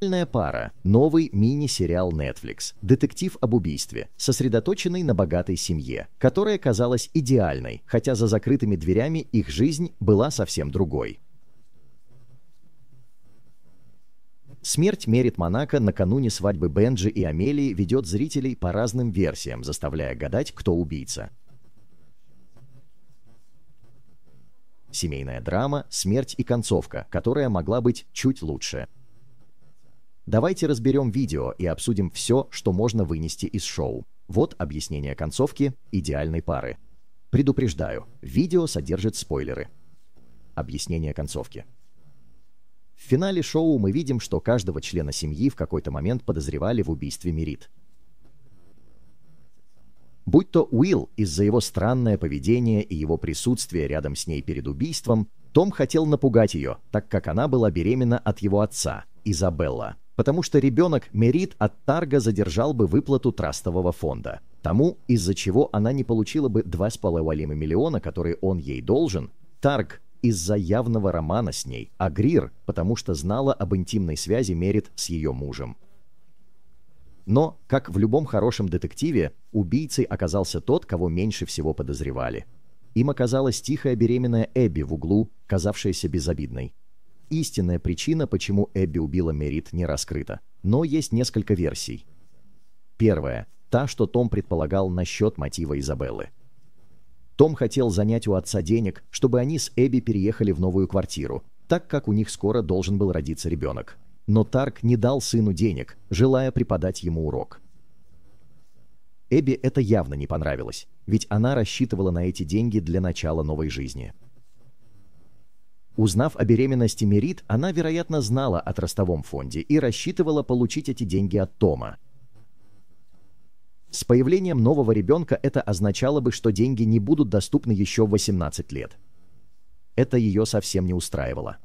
Криминальная пара. Новый мини-сериал Netflix. Детектив об убийстве, сосредоточенный на богатой семье, которая казалась идеальной, хотя за закрытыми дверями их жизнь была совсем другой. Смерть мерит Монако накануне свадьбы Бенджи и Амелии ведет зрителей по разным версиям, заставляя гадать, кто убийца. Семейная драма «Смерть и концовка», которая могла быть чуть лучше – Давайте разберем видео и обсудим все, что можно вынести из шоу. Вот объяснение концовки идеальной пары. Предупреждаю, видео содержит спойлеры. Объяснение концовки. В финале шоу мы видим, что каждого члена семьи в какой-то момент подозревали в убийстве Мирит. Будь то Уилл из-за его странное поведение и его присутствие рядом с ней перед убийством, том хотел напугать ее, так как она была беременна от его отца, Изабелла потому что ребенок Мерит от Тарга задержал бы выплату трастового фонда. Тому, из-за чего она не получила бы 2,5 миллиона, которые он ей должен, Тарг из-за явного романа с ней, а Грир, потому что знала об интимной связи Мерит с ее мужем. Но, как в любом хорошем детективе, убийцей оказался тот, кого меньше всего подозревали. Им оказалась тихая беременная Эбби в углу, казавшаяся безобидной. Истинная причина, почему Эбби убила Мерит, не раскрыта. Но есть несколько версий. Первая. Та, что Том предполагал насчет мотива Изабеллы. Том хотел занять у отца денег, чтобы они с Эбби переехали в новую квартиру, так как у них скоро должен был родиться ребенок. Но Тарк не дал сыну денег, желая преподать ему урок. Эбби это явно не понравилось, ведь она рассчитывала на эти деньги для начала новой жизни. Узнав о беременности Мерит, она, вероятно, знала о Тростовом фонде и рассчитывала получить эти деньги от Тома. С появлением нового ребенка это означало бы, что деньги не будут доступны еще 18 лет. Это ее совсем не устраивало.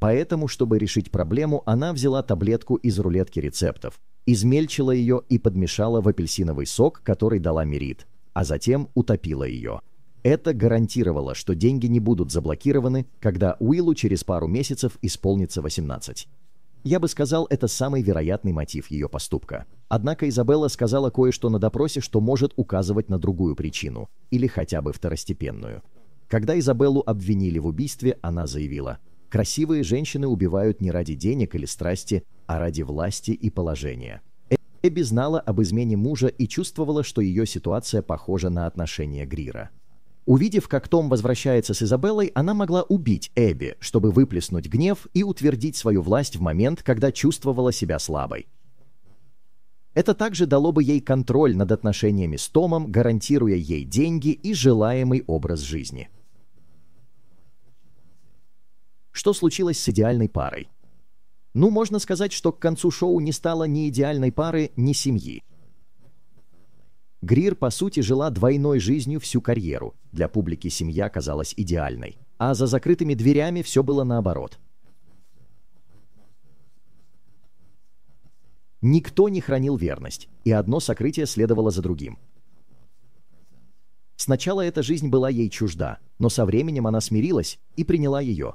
Поэтому, чтобы решить проблему, она взяла таблетку из рулетки рецептов, измельчила ее и подмешала в апельсиновый сок, который дала Мерит, а затем утопила ее. Это гарантировало, что деньги не будут заблокированы, когда Уиллу через пару месяцев исполнится 18. Я бы сказал, это самый вероятный мотив ее поступка. Однако Изабелла сказала кое-что на допросе, что может указывать на другую причину, или хотя бы второстепенную. Когда Изабеллу обвинили в убийстве, она заявила, «Красивые женщины убивают не ради денег или страсти, а ради власти и положения». Эбби знала об измене мужа и чувствовала, что ее ситуация похожа на отношения Грира. Увидев, как Том возвращается с Изабеллой, она могла убить Эбби, чтобы выплеснуть гнев и утвердить свою власть в момент, когда чувствовала себя слабой. Это также дало бы ей контроль над отношениями с Томом, гарантируя ей деньги и желаемый образ жизни. Что случилось с идеальной парой? Ну, можно сказать, что к концу шоу не стало ни идеальной пары, ни семьи. Грир, по сути, жила двойной жизнью всю карьеру – для публики семья казалась идеальной. А за закрытыми дверями все было наоборот. Никто не хранил верность, и одно сокрытие следовало за другим. Сначала эта жизнь была ей чужда, но со временем она смирилась и приняла ее.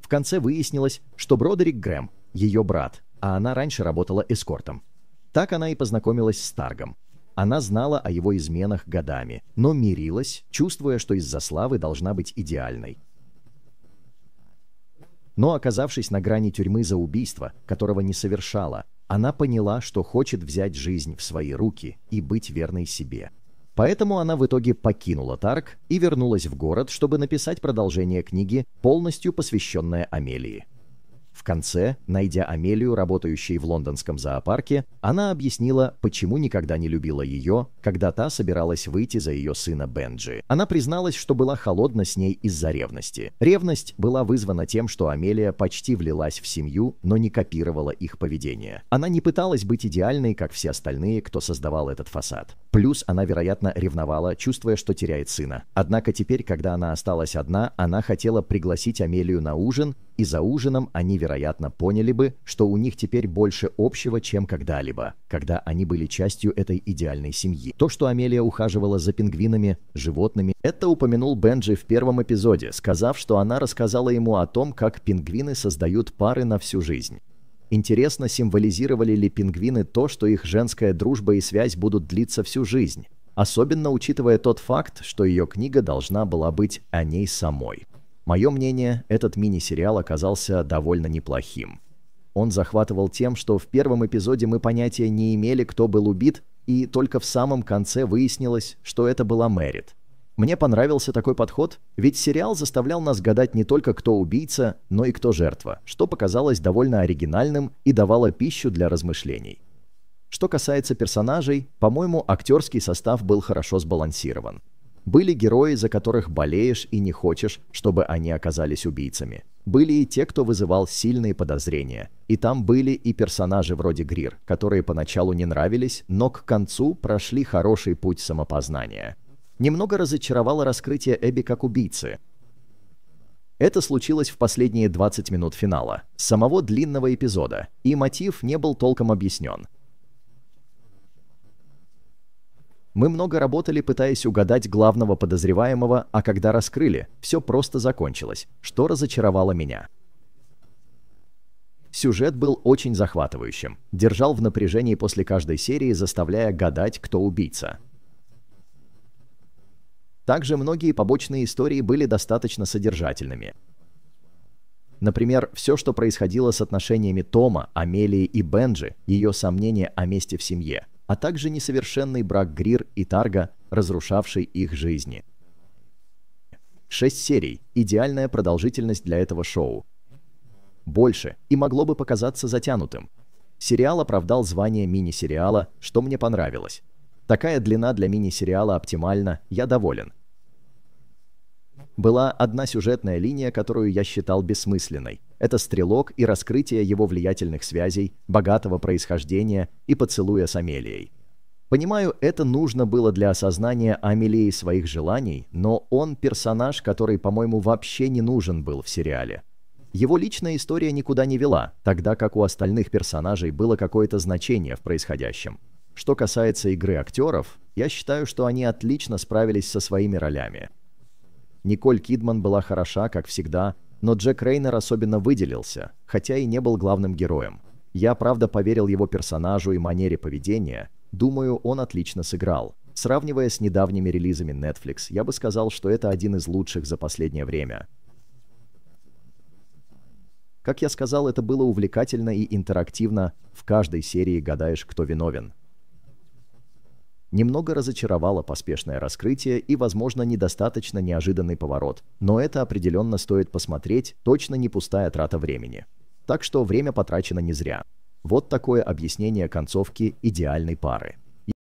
В конце выяснилось, что Бродерик Грэм, ее брат, а она раньше работала эскортом. Так она и познакомилась с Таргом. Она знала о его изменах годами, но мирилась, чувствуя, что из-за славы должна быть идеальной. Но оказавшись на грани тюрьмы за убийство, которого не совершала, она поняла, что хочет взять жизнь в свои руки и быть верной себе. Поэтому она в итоге покинула Тарк и вернулась в город, чтобы написать продолжение книги, полностью посвященное Амелии. В конце, найдя Амелию, работающей в лондонском зоопарке, она объяснила, почему никогда не любила ее, когда та собиралась выйти за ее сына Бенджи. Она призналась, что была холодна с ней из-за ревности. Ревность была вызвана тем, что Амелия почти влилась в семью, но не копировала их поведение. Она не пыталась быть идеальной, как все остальные, кто создавал этот фасад. Плюс она, вероятно, ревновала, чувствуя, что теряет сына. Однако теперь, когда она осталась одна, она хотела пригласить Амелию на ужин и за ужином они, вероятно, поняли бы, что у них теперь больше общего, чем когда-либо, когда они были частью этой идеальной семьи. То, что Амелия ухаживала за пингвинами, животными, это упомянул Бенджи в первом эпизоде, сказав, что она рассказала ему о том, как пингвины создают пары на всю жизнь. Интересно, символизировали ли пингвины то, что их женская дружба и связь будут длиться всю жизнь, особенно учитывая тот факт, что ее книга должна была быть о ней самой. Мое мнение, этот мини-сериал оказался довольно неплохим. Он захватывал тем, что в первом эпизоде мы понятия не имели, кто был убит, и только в самом конце выяснилось, что это была Мэрит. Мне понравился такой подход, ведь сериал заставлял нас гадать не только кто убийца, но и кто жертва, что показалось довольно оригинальным и давало пищу для размышлений. Что касается персонажей, по-моему, актерский состав был хорошо сбалансирован. Были герои, за которых болеешь и не хочешь, чтобы они оказались убийцами. Были и те, кто вызывал сильные подозрения. И там были и персонажи вроде Грир, которые поначалу не нравились, но к концу прошли хороший путь самопознания. Немного разочаровало раскрытие Эбби как убийцы. Это случилось в последние 20 минут финала, самого длинного эпизода, и мотив не был толком объяснен. Мы много работали, пытаясь угадать главного подозреваемого, а когда раскрыли, все просто закончилось, что разочаровало меня. Сюжет был очень захватывающим, держал в напряжении после каждой серии, заставляя гадать, кто убийца. Также многие побочные истории были достаточно содержательными. Например, все, что происходило с отношениями Тома, Амелии и Бенджи, ее сомнения о месте в семье – а также несовершенный брак Грир и Тарга, разрушавший их жизни. Шесть серий – идеальная продолжительность для этого шоу. Больше и могло бы показаться затянутым. Сериал оправдал звание мини-сериала, что мне понравилось. Такая длина для мини-сериала оптимальна, я доволен. Была одна сюжетная линия, которую я считал бессмысленной это стрелок и раскрытие его влиятельных связей, богатого происхождения и поцелуя с Амелией. Понимаю, это нужно было для осознания Амелии своих желаний, но он персонаж, который, по-моему, вообще не нужен был в сериале. Его личная история никуда не вела, тогда как у остальных персонажей было какое-то значение в происходящем. Что касается игры актеров, я считаю, что они отлично справились со своими ролями. Николь Кидман была хороша, как всегда, но Джек Рейнер особенно выделился, хотя и не был главным героем. Я, правда, поверил его персонажу и манере поведения. Думаю, он отлично сыграл. Сравнивая с недавними релизами Netflix, я бы сказал, что это один из лучших за последнее время. Как я сказал, это было увлекательно и интерактивно. В каждой серии гадаешь, кто виновен. Немного разочаровало поспешное раскрытие и, возможно, недостаточно неожиданный поворот, но это определенно стоит посмотреть, точно не пустая трата времени. Так что время потрачено не зря. Вот такое объяснение концовки идеальной пары.